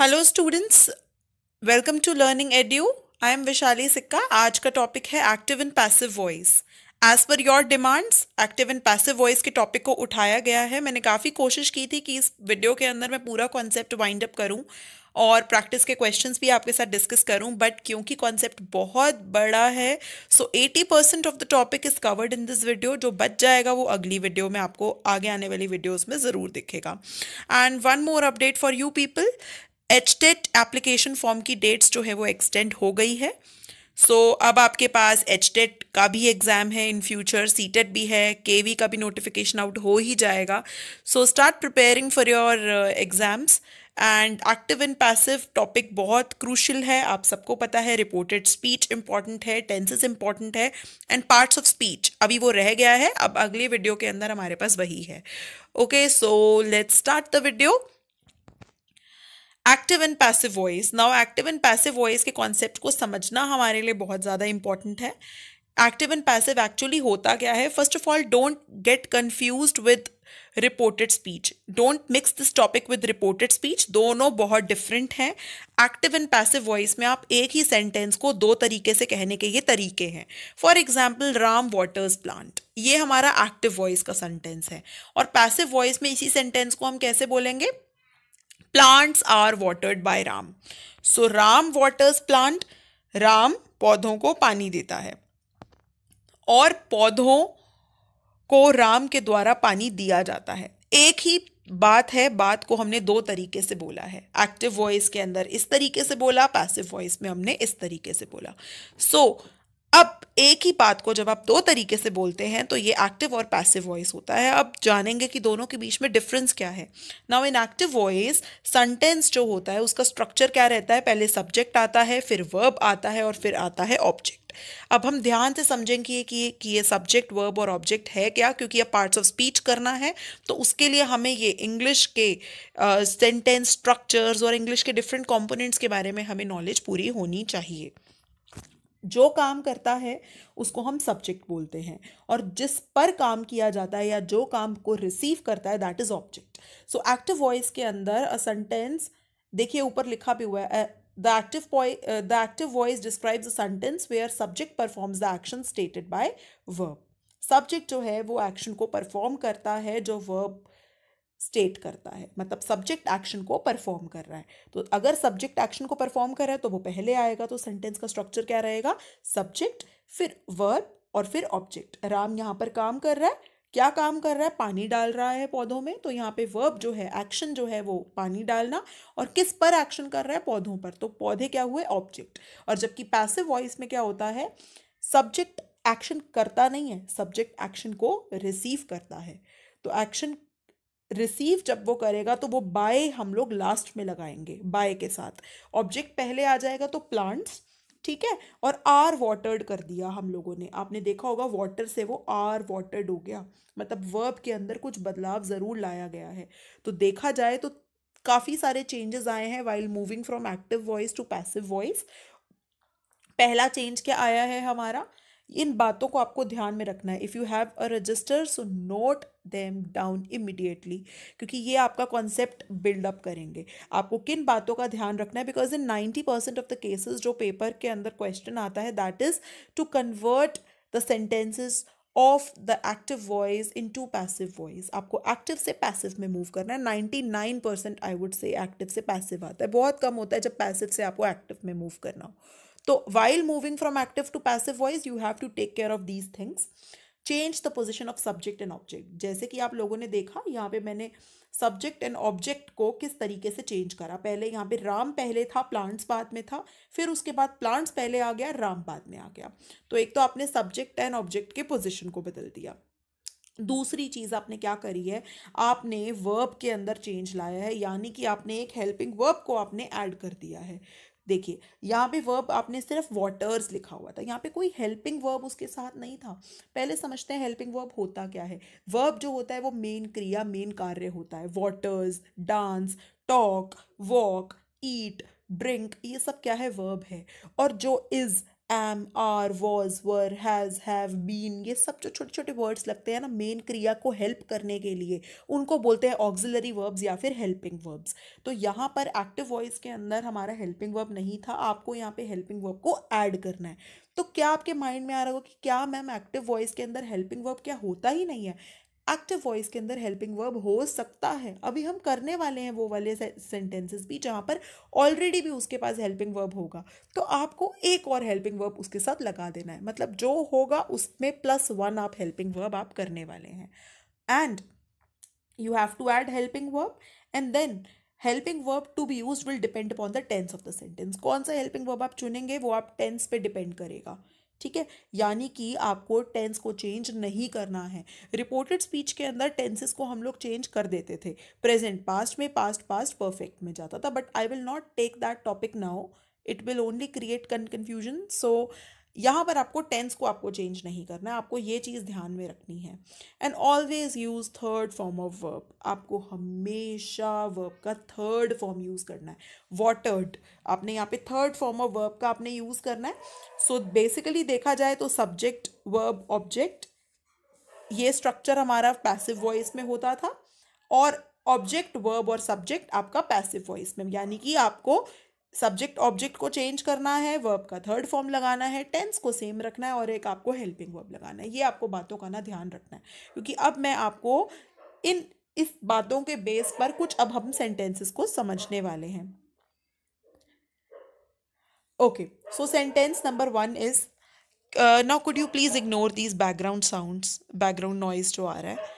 Hello students welcome to learning edu I am Vishali Sikka आज का topic है active and passive voice as per your demands active and passive voice के topic को उठाया गया है मैंने काफ़ी कोशिश की थी कि इस वीडियो के अंदर मैं पूरा कॉन्सेप्ट वाइंड अप करूं और प्रैक्टिस के क्वेश्चंस भी आपके साथ डिस्कस करूं बट क्योंकि कॉन्सेप्ट बहुत बड़ा है so 80 percent of the topic is covered in this video जो बच जाएगा वो अगली वीडियो में आपको आगे आने वाली वीडियोस में ज़रूर दिखेगा and one more update for you people H TET application form की डेट्स जो है वो एक्सटेंड हो गई है सो so, अब आपके पास एच टेट का भी एग्ज़ाम है इन फ्यूचर सी टेट भी है के वी का भी नोटिफिकेशन आउट हो ही जाएगा so start preparing for your exams and active and passive topic बहुत क्रूशल है आप सबको पता है रिपोर्टेड स्पीच इंपॉर्टेंट है टेंसेस इंपॉर्टेंट है एंड पार्ट्स ऑफ स्पीच अभी वो रह गया है अब अगले वीडियो के अंदर हमारे पास वही है okay so let's start the video active and passive voice now active and passive voice के कॉन्सेप्ट को समझना हमारे लिए बहुत ज़्यादा इंपॉर्टेंट है एक्टिव एंड पैसिव एक्चुअली होता क्या है first of all don't get confuse with reported speech don't mix this topic with reported speech दोनों बहुत डिफरेंट हैं एक्टिव एंड पैसिव वॉइस में आप एक ही सेंटेंस को दो तरीके से कहने के ये तरीके हैं for example Ram waters plant ये हमारा एक्टिव वॉइस का सेंटेंस है और पैसिव वॉइस में इसी सेंटेंस को हम कैसे बोलेंगे plants are watered by Ram so Ram waters plant Ram पौधों को पानी देता है और पौधों को राम के द्वारा पानी दिया जाता है एक ही बात है बात को हमने दो तरीके से बोला है एक्टिव वॉइस के अंदर इस तरीके से बोला पैसिव वॉइस में हमने इस तरीके से बोला सो so, अब एक ही बात को जब आप दो तरीके से बोलते हैं तो ये एक्टिव और पैसिव वॉइस होता है अब जानेंगे कि दोनों के बीच में डिफरेंस क्या है now in active voice sentence जो होता है उसका स्ट्रक्चर क्या रहता है पहले सब्जेक्ट आता है फिर वर्ब आता है और फिर आता है ऑब्जेक्ट अब हम ध्यान से समझेंगे कि कि ये सब्जेक्ट वर्ब और ऑब्जेक्ट है क्या क्योंकि ये पार्ट्स ऑफ स्पीच करना है तो उसके लिए हमें ये इंग्लिश के सेंटेंस uh, स्ट्रक्चर्स और इंग्लिश के डिफरेंट कॉम्पोनेंट्स के बारे में हमें नॉलेज पूरी होनी चाहिए जो काम करता है उसको हम सब्जेक्ट बोलते हैं और जिस पर काम किया जाता है या जो काम को रिसीव करता है that is object so active voice के अंदर अ सेंटेंस देखिए ऊपर लिखा भी हुआ है the active the active voice describes a sentence where subject performs the action stated by verb subject जो है वो एक्शन को परफॉर्म करता है जो वर्ब स्टेट करता है मतलब सब्जेक्ट एक्शन को परफॉर्म कर रहा है तो अगर सब्जेक्ट एक्शन को परफॉर्म कर रहा है तो वो पहले आएगा तो सेंटेंस का स्ट्रक्चर क्या रहेगा सब्जेक्ट फिर वर्ब और फिर ऑब्जेक्ट राम यहाँ पर काम कर रहा है क्या काम कर रहा है पानी डाल रहा है पौधों में तो यहाँ पे वर्ब जो है एक्शन जो है वो पानी डालना और किस पर एक्शन कर रहा है पौधों पर तो पौधे क्या हुए ऑब्जेक्ट और जबकि पैसिव वॉइस में क्या होता है सब्जेक्ट एक्शन करता नहीं है सब्जेक्ट एक्शन को रिसीव करता है तो एक्शन रिसीव जब वो करेगा तो वो बाय हम लोग लास्ट में लगाएंगे बाय के साथ ऑब्जेक्ट पहले आ जाएगा तो प्लांट्स ठीक है और आर वाटर्ड कर दिया हम लोगों ने आपने देखा होगा वाटर से वो आर वाटर्ड हो गया मतलब वर्ब के अंदर कुछ बदलाव ज़रूर लाया गया है तो देखा जाए तो काफ़ी सारे चेंजेस आए हैं while moving from active voice to passive voice पहला चेंज क्या आया है हमारा इन बातों को आपको ध्यान में रखना है if you have a register so note them down immediately क्योंकि ये आपका कॉन्सेप्ट बिल्डअप करेंगे आपको किन बातों का ध्यान रखना है because in ninety percent of the cases जो पेपर के अंदर क्वेश्चन आता है that is to convert the sentences of the active voice into passive voice आपको एक्टिव से पैसिव में मूव करना है ninety nine percent I would say active से पैसिव आता है बहुत कम होता है जब पैसिव से आपको एक्टिव में मूव करना हो तो while moving from active to passive voice you have to take care of these things change the position of subject and object जैसे कि आप लोगों ने देखा यहाँ पे मैंने सब्जेक्ट एंड ऑब्जेक्ट को किस तरीके से चेंज करा पहले यहाँ पे राम पहले था प्लांट्स बाद में था फिर उसके बाद प्लांट्स पहले आ गया राम बाद में आ गया तो एक तो आपने सब्जेक्ट एंड ऑब्जेक्ट के पोजिशन को बदल दिया दूसरी चीज़ आपने क्या करी है आपने वर्ब के अंदर चेंज लाया है यानी कि आपने एक हेल्पिंग वर्ब को आपने ऐड कर दिया है देखिए यहाँ पे वर्ब आपने सिर्फ वाटर्स लिखा हुआ था यहाँ पे कोई हेल्पिंग वर्ब उसके साथ नहीं था पहले समझते हैं हेल्पिंग वर्ब होता क्या है वर्ब जो होता है वो मेन क्रिया मेन कार्य होता है waters dance talk walk eat drink ये सब क्या है वर्ब है और जो is am are was were has have been ये सब जो छोटे छोटे वर्ड्स लगते हैं ना मेन क्रिया को हेल्प करने के लिए उनको बोलते हैं ऑग्जिलरी वर्ब्स या फिर हेल्पिंग वर्ब्स तो यहाँ पर एक्टिव वॉइस के अंदर हमारा हेल्पिंग वर्ब नहीं था आपको यहाँ पे हेल्पिंग वर्ब को ऐड करना है तो क्या आपके माइंड में आ रहा होगा कि क्या मैम एक्टिव वॉइस के अंदर हेल्पिंग वर्ब क्या होता ही नहीं है एक्टिव वॉइस के अंदर हेल्पिंग वर्ब हो सकता है अभी हम करने वाले हैं वो वाले सेंटेंसेस भी जहाँ पर ऑलरेडी भी उसके पास हेल्पिंग वर्ब होगा तो आपको एक और हेल्पिंग वर्ब उसके साथ लगा देना है मतलब जो होगा उसमें प्लस वन आप हेल्पिंग वर्ब आप करने वाले हैं and you have to add helping verb and then helping verb to be use will depend upon the tense of the sentence कौन सा हेल्पिंग वर्ब आप चुनेंगे वो आप टेंस पे डिपेंड करेगा ठीक है यानी कि आपको टेंस को चेंज नहीं करना है रिपोर्टेड स्पीच के अंदर टेंसेस को हम लोग चेंज कर देते थे प्रेजेंट पास्ट में पास्ट पास्ट परफेक्ट में जाता था but I will not take that topic now it will only create con confusion so यहाँ पर आपको टेंस को आपको चेंज नहीं करना है आपको ये चीज़ ध्यान में रखनी है and always use third form of verb आपको हमेशा वर्ब का थर्ड फॉर्म यूज़ करना है वॉटर्ड आपने यहाँ पे थर्ड फॉर्म ऑफ वर्ब का आपने यूज़ करना है सो so, बेसिकली देखा जाए तो सब्जेक्ट वर्ब ऑब्जेक्ट ये स्ट्रक्चर हमारा पैसिव वॉइस में होता था और ऑब्जेक्ट वर्ब और सब्जेक्ट आपका पैसिव वॉइस में यानी कि आपको सब्जेक्ट ऑब्जेक्ट को चेंज करना है वर्ब का थर्ड फॉर्म लगाना है टेंस को सेम रखना है और एक आपको हेल्पिंग वर्ब लगाना है ये आपको बातों का ना ध्यान रखना है क्योंकि अब मैं आपको इन इस बातों के बेस पर कुछ अब हम सेंटेंसेस को समझने वाले हैं okay so sentence number one is now could you please ignore these background sounds background noise जो आ रहा है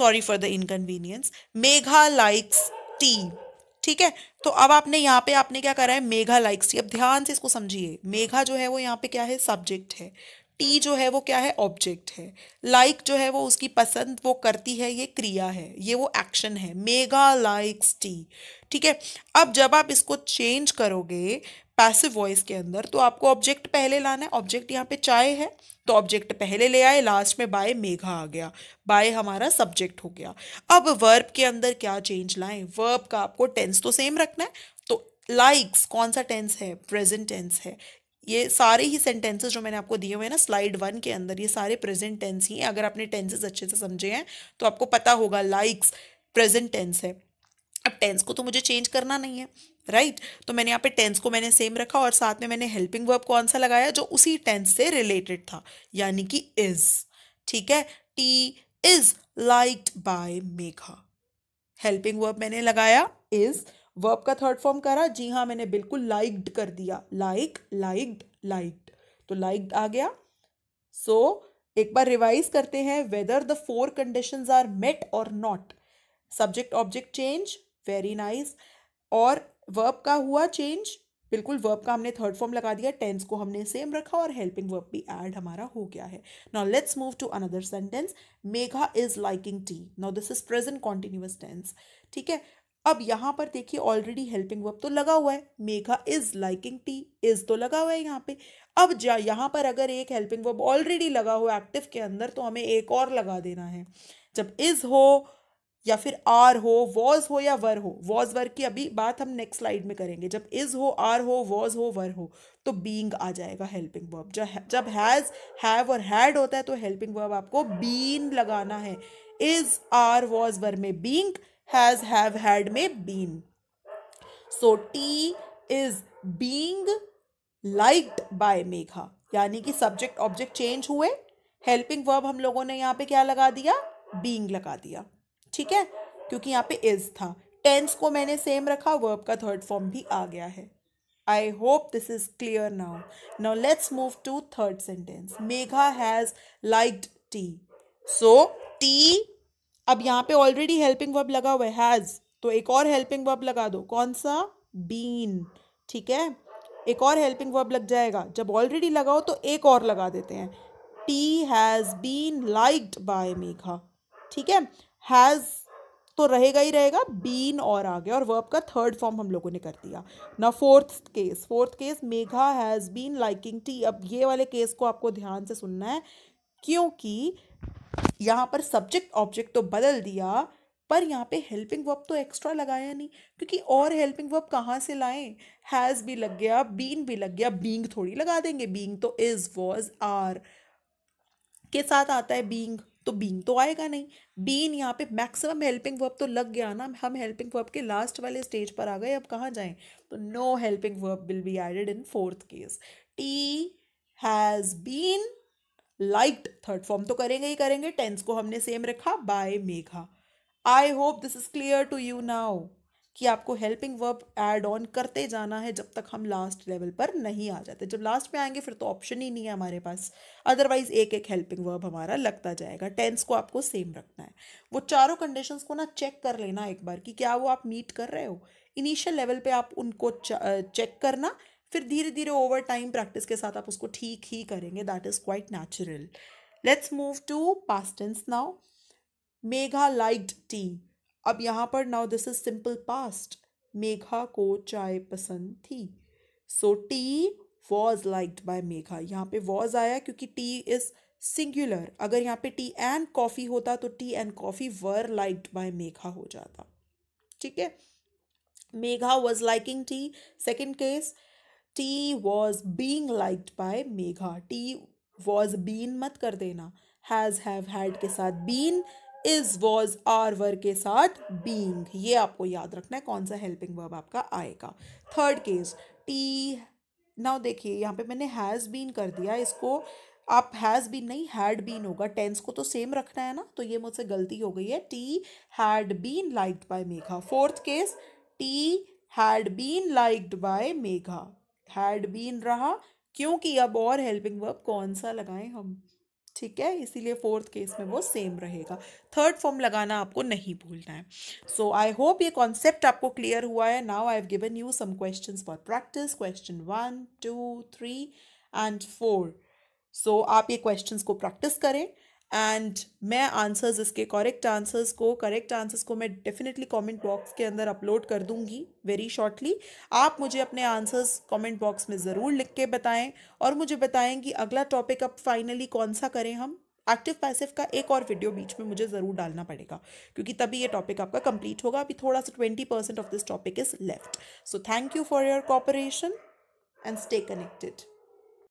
sorry for the inconvenience Megha likes tea ठीक है तो अब आपने यहाँ पे आपने क्या करा है मेघा लाइक्स अब ध्यान से इसको समझिए मेघा जो है वो यहाँ पे क्या है सब्जेक्ट है टी जो है वो क्या है ऑब्जेक्ट है लाइक like जो है वो उसकी पसंद वो करती है ये क्रिया है ये वो एक्शन है मेगा लाइक्स टी ठीक है अब जब आप इसको चेंज करोगे पैसिव वॉइस के अंदर तो आपको ऑब्जेक्ट पहले लाना है ऑब्जेक्ट यहाँ पे चाय है तो ऑब्जेक्ट पहले ले आए लास्ट में बाय मेघा आ गया बाय हमारा सब्जेक्ट हो गया अब वर्ब के अंदर क्या चेंज लाएं वर्ब का आपको टेंस तो सेम रखना है तो लाइक्स कौन सा टेंस है प्रेजेंट टेंस है ये सारे ही सेंटेंसेस जो मैंने आपको दिए हुए हैं ना स्लाइड वन के अंदर ये सारे प्रेजेंट टेंस ही हैं अगर आपने टेंसेस अच्छे से समझे हैं तो आपको पता होगा लाइक्स प्रेजेंट टेंस है अब टेंस को तो मुझे चेंज करना नहीं है राइट right? तो मैंने यहाँ पे टेंस को मैंने सेम रखा और साथ में मैंने हेल्पिंग वर्ब कौन सा लगाया जो उसी टेंस से रिलेटेड था यानी कि इज ठीक है tea is liked by Megha helping verb मैंने लगाया इज वर्ब का थर्ड फॉर्म करा जी हाँ मैंने बिल्कुल लाइक्ड कर दिया लाइक लाइक्ड लाइक्ड तो लाइक्ड आ गया सो so, एक बार रिवाइज करते हैं whether the four condition are met और not subject object change very nice और वर्ब का हुआ चेंज बिल्कुल वर्ब का हमने थर्ड फॉर्म लगा दिया टेंस को हमने सेम रखा और हेल्पिंग वर्ब भी ऐड हमारा हो गया है now let's move to another sentence Megha is liking tea now this is present continuous tense ठीक है अब यहाँ पर देखिए ऑलरेडी हेल्पिंग वर्ब तो लगा हुआ है Megha is liking tea is तो लगा हुआ है यहाँ पे अब जा यहाँ पर अगर एक हेल्पिंग वर्ब ऑलरेडी लगा हुआ एक्टिव के अंदर तो हमें एक और लगा देना है जब इज हो या फिर आर हो वॉज हो या वर हो वॉज वर की अभी बात हम नेक्स्ट स्लाइड में करेंगे जब इज हो आर हो वॉज हो वर हो तो बींग आ जाएगा हेल्पिंग वर्ब जब जब हैज़ हैव और हैड होता है तो हेल्पिंग वर्ब आपको बीन लगाना है इज आर वॉज वर में बींग हैज़ हैव हैड में been so tea is being liked by Megha यानी कि सब्जेक्ट ऑब्जेक्ट चेंज हुए हेल्पिंग वर्ब हम लोगों ने यहाँ पे क्या लगा दिया बींग लगा दिया ठीक है क्योंकि यहाँ पे इज था टेंस को मैंने सेम रखा वर्ब का थर्ड फॉर्म भी आ गया है I hope this is clear now now let's move to third sentence Megha has liked tea so tea अब यहाँ पे ऑलरेडी हेल्पिंग वर्ब लगा हुआ हैज़ तो एक और हेल्पिंग वर्ब लगा दो कौन सा बीन ठीक है एक और हेल्पिंग वर्ब लग जाएगा जब ऑलरेडी लगाओ तो एक और लगा देते हैं tea has been liked by Megha ठीक है हैज़ तो रहेगा ही रहेगा बीन और आ गया और वर्ब का थर्ड फॉर्म हम लोगों ने कर दिया ना fourth case fourth case Megha has been liking tea अब ये वाले केस को आपको ध्यान से सुनना है क्योंकि यहाँ पर सब्जेक्ट ऑब्जेक्ट तो बदल दिया पर यहाँ पे हेल्पिंग वर्ब तो एक्स्ट्रा लगाया नहीं क्योंकि और हेल्पिंग वर्ब कहाँ से लाएं हैज़ भी लग गया बीन भी लग गया बींग थोड़ी लगा देंगे बींग तो इज़ वॉज आर के साथ आता है बींग तो बीन तो आएगा नहीं बीन यहाँ पे मैक्सिमम हेल्पिंग वर्ब तो लग गया ना हम हेल्पिंग वर्ब के लास्ट वाले स्टेज पर आ गए अब कहाँ जाएं तो no helping verb will be added in fourth case tea has been liked third form तो करेंगे ही करेंगे टेंस को हमने सेम रखा by Megha I hope this is clear to you now कि आपको हेल्पिंग वर्ब ऐड ऑन करते जाना है जब तक हम लास्ट लेवल पर नहीं आ जाते जब लास्ट में आएंगे फिर तो ऑप्शन ही नहीं है हमारे पास अदरवाइज एक एक हेल्पिंग वर्ब हमारा लगता जाएगा टेंस को आपको सेम रखना है वो चारों कंडीशंस को ना चेक कर लेना एक बार कि क्या वो आप मीट कर रहे हो इनिशियल लेवल पे आप उनको चेक करना फिर धीरे धीरे ओवर टाइम प्रैक्टिस के साथ आप उसको ठीक ही करेंगे that is quite natural let's move to past tense now Megha liked tea अब यहाँ पर now this is simple past Megha को चाय पसंद थी so tea was liked by Megha यहाँ पे वॉज आया क्योंकि टी इज सिंगुलर अगर यहाँ पे टी एंड कॉफ़ी होता तो tea and coffee were liked by Megha हो जाता ठीक है Megha was liking tea second case tea was being liked by Megha tea was been मत कर देना हैज़ हैव हैड के साथ बीन इज वॉज आर वर्ग के साथ बींग ये आपको याद रखना है कौन सा हेल्पिंग वर्ब आपका आएगा थर्ड केस टी नाउ देखिए यहाँ पे मैंने हैज़ बीन कर दिया इसको आप हैज़ बीन नहीं हैड बीन होगा टेंस को तो सेम रखना है ना तो ये मुझसे गलती हो गई है tea had been liked by Megha fourth case tea had been liked by Megha had been रहा क्योंकि अब और हेल्पिंग वर्ब कौन सा लगाएं हम ठीक है इसीलिए फोर्थ केस में वो सेम रहेगा थर्ड फॉर्म लगाना आपको नहीं भूलना है सो आई होप ये कॉन्सेप्ट आपको क्लियर हुआ है now I have given you some questions for practice question one two three and four so आप ये क्वेश्चंस को प्रैक्टिस करें एंड मैं आंसर्स इसके करेक्ट आंसर्स को करेक्ट आंसर्स को मैं डेफिनेटली कमेंट बॉक्स के अंदर अपलोड कर दूंगी वेरी शॉर्टली आप मुझे अपने आंसर्स कमेंट बॉक्स में ज़रूर लिख के बताएं और मुझे बताएं कि अगला टॉपिक अब फाइनली कौन सा करें हम एक्टिव पैसिव का एक और वीडियो बीच में मुझे ज़रूर डालना पड़ेगा क्योंकि तभी ये टॉपिक आपका कंप्लीट होगा अभी थोड़ा सा twenty percent of this topic is left so thank you for your cooperation and stay connected